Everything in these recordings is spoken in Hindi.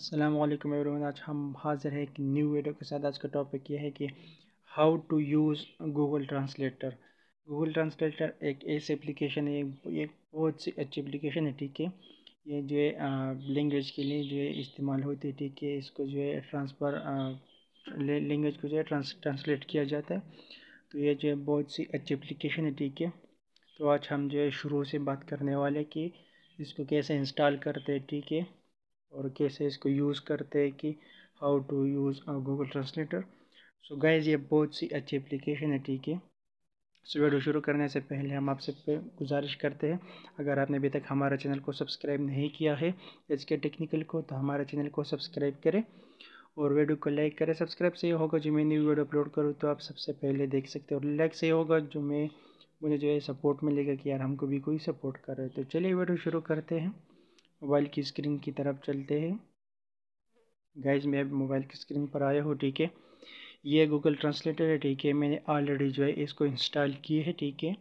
असलम एवरीवन आज हम हाजिर है एक न्यू वीडियो के साथ आज का टॉपिक ये है कि how to use Google translator Google translator एक ऐसी एप्लीकेशन है ये बहुत सी अच्छी एप्लीकेशन है ठीक है ये जो है लैंग्वेज के लिए जो है इस्तेमाल होती है ठीक है इसको जो है ट्रांसफ़र लैंग्वेज को जो है ट्रांसलेट किया जाता है तो ये जो है बहुत सी अच्छी एप्लीकेशन है ठीक है तो आज हम जो है शुरू से बात करने वाले कि इसको कैसे इंस्टॉल करते हैं ठीक है और कैसे इसको यूज़ करते हैं कि how to use Google translator so guys ये बहुत सी अच्छी एप्लीकेशन है ठीक है सो वीडियो शुरू करने से पहले हम आपसे गुजारिश करते हैं अगर आपने अभी तक हमारे चैनल को सब्सक्राइब नहीं किया है इसके टेक्निकल को तो हमारे चैनल को सब्सक्राइब करें और वीडियो को लाइक करें सब्सक्राइब से ये होगा जो मैं न्यू वीडियो अपलोड करूँ तो आप सबसे पहले देख सकते हो और लाइक से होगा जो मैं मुझे जो है सपोर्ट मिलेगा कि यार हमको भी कोई सपोर्ट कर रहे तो चलिए वीडियो शुरू करते हैं मोबाइल की स्क्रीन की तरफ चलते हैं गाइज मैं अब मोबाइल की स्क्रीन पर आया हूँ ठीक है ये गूगल ट्रांसलेटर है ठीक है मैंने ऑलरेडी जो है इसको इंस्टॉल किए है ठीक है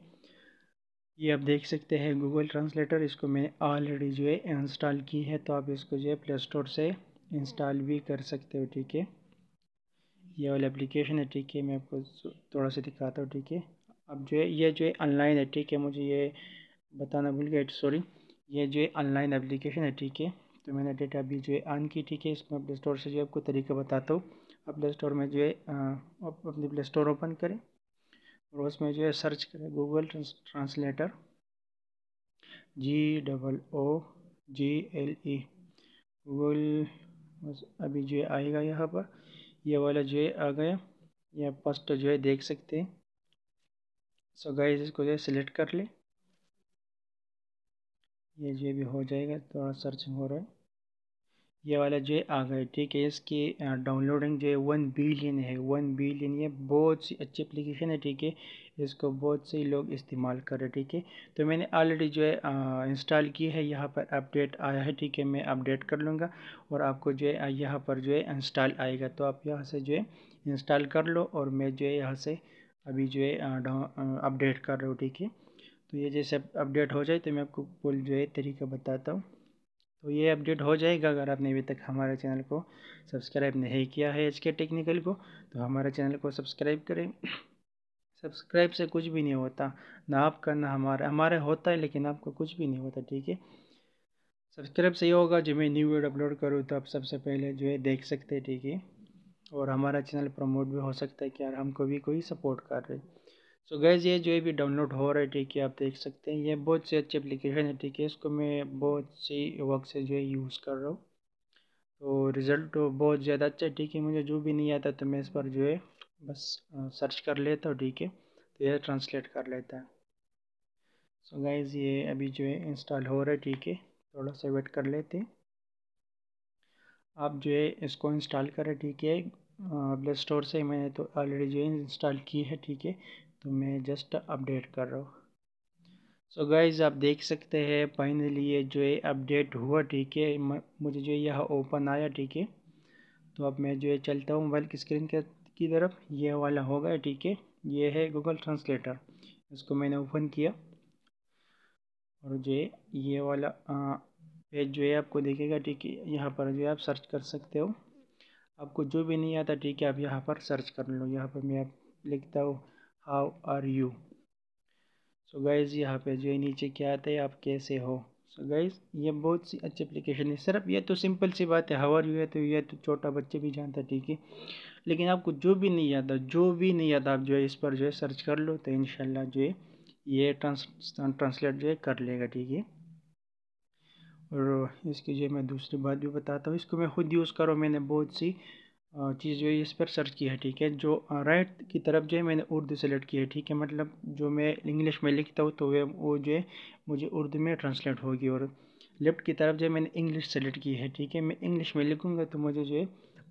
ये आप देख सकते हैं गूगल ट्रांसलेटर इसको मैंने ऑलरेडी जो है इंस्टॉल की है तो आप इसको जो है प्ले स्टोर से इंस्टॉल भी कर सकते हो ठीक है ये वाला एप्लीकेशन है ठीक है मैं आपको थोड़ा सा दिखाता हूँ ठीक है अब जो है ये जो है ऑनलाइन है ठीक है मुझे ये बताना भूल गया सॉरी ये जो है ऑनलाइन एप्लीकेशन है ठीक है तो मैंने डेटा अभी जो है ऑन की ठीक है इसमें प्ले स्टोर से जो है आपको तरीका बताता हूँ आप प्ले स्टोर में जो है आप अपनी प्ले स्टोर ओपन करें और उसमें जो है सर्च करें Google translator G double O G L E Google अभी जो है आएगा यहाँ पर ये वाला जो है आ गया ये आप फर्स्ट जो है देख सकते हैं सो गाइस इसको जो है सिलेक्ट कर लें ये जो भी हो जाएगा थोड़ा सर्चिंग हो रहा है ये वाला जो है आ गया ठीक है इसकी डाउनलोडिंग जो है वन बिलियन है वन बिलियन ये बहुत सी अच्छी एप्लीकेशन है ठीक है इसको बहुत से लोग इस्तेमाल कर रहे ठीक है तो मैंने ऑलरेडी जो है इंस्टॉल की है यहाँ पर अपडेट आया है ठीक है मैं अपडेट कर लूँगा और आपको जो है यहाँ पर जो है इंस्टॉल आएगा तो आप यहाँ से जो है इंस्टॉल कर लो और मैं जो है यहाँ से अभी जो है अपडेट कर रहा हूँ ठीक है तो ये जैसे अपडेट हो जाए तो मैं आपको पूरी जो है तरीका बताता हूँ तो ये अपडेट हो जाएगा अगर आपने अभी तक हमारे चैनल को सब्सक्राइब नहीं किया है एच के टेक्निकल को तो हमारे चैनल को सब्सक्राइब करें सब्सक्राइब से कुछ भी नहीं होता ना आप करना हमारा हमारा होता है लेकिन आपको कुछ भी नहीं होता ठीक है सब्सक्राइब से ये होगा जो मैं न्यू वीडियो अपलोड करूँ तो आप सबसे पहले जो है देख सकते हैं ठीक है और हमारा चैनल प्रमोट भी हो सकता है कि यार हमको भी कोई सपोर्ट कर रहे सो so गैज़ ये जो भी डाउनलोड हो रहा है ठीक है आप देख सकते हैं ये बहुत सी अच्छी एप्लीकेशन है ठीक है इसको मैं बहुत सी वक्त से जो है यूज़ कर रहा हूँ तो रिज़ल्ट तो बहुत ज़्यादा अच्छा है ठीक है मुझे जो भी नहीं आता तो मैं इस पर जो है बस सर्च कर लेता हूँ ठीक है तो यह ट्रांसलेट कर लेता है सो so गाइज़ ये अभी जो है इंस्टॉल हो रहा है ठीक है थोड़ा सा वेट कर लेते आप जो है इसको इंस्टॉल करें ठीक है प्ले स्टोर से मैंने तो ऑलरेडी जो है इंस्टॉल की है ठीक है तो मैं जस्ट अपडेट कर रहा हूँ सो गाइज आप देख सकते हैं फाइनली ये जो है अपडेट हुआ ठीक है मुझे जो है यह ओपन आया ठीक है तो अब मैं जो है चलता हूँ मोबाइल की स्क्रीन के की तरफ ये वाला होगा ठीक है ये है गूगल ट्रांसलेटर इसको मैंने ओपन किया और जो है ये वाला पेज जो है आपको देखेगा ठीक है यहाँ पर जो है आप सर्च कर सकते हो आपको जो भी नहीं आता ठीक है आप यहाँ पर सर्च कर लो यहाँ पर मैं आप लिखता हूँ how are you so guys यहाँ पे जो नीचे क्या आता है आप कैसे हो सो so गाइज़ ये बहुत सी अच्छी एप्लीकेशन है सिर्फ ये तो सिंपल सी बात है आर यू है तो ये तो छोटा बच्चे भी जानता है ठीक है लेकिन आपको जो भी नहीं आता जो भी नहीं याद आप जो है इस पर जो है सर्च कर लो तो इन जो है ये ट्रांस ट्रांसलेट जो है कर लेगा ठीक है और इसकी जो मैं दूसरी बात भी बताता हूँ इसको मैं खुद यूज़ करूँ मैंने बहुत सी चीज़ जो है इस पर सर्च की है ठीक है जो राइट की तरफ जो है मैंने उर्दू सेलेक्ट की है ठीक है मतलब जो मैं इंग्लिश में लिखता हूँ तो वे वो जो है मुझे उर्दू में ट्रांसलेट होगी और लेफ़्ट की तरफ जो है मैंने इंग्लिश सेलेक्ट की है ठीक है मैं इंग्लिश में लिखूँगा तो मुझे जो है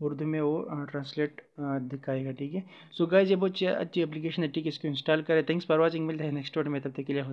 उर्दू में वो ट्रांसलेट दिखाएगा ठीक है सो गाइज ये बहुत अच्छी एप्लीकेशन है ठीक है इसको इंस्टॉल करें थैंक्स फॉर वॉचिंग मिलता है नेक्स्ट वर्ड में तब तक के लिए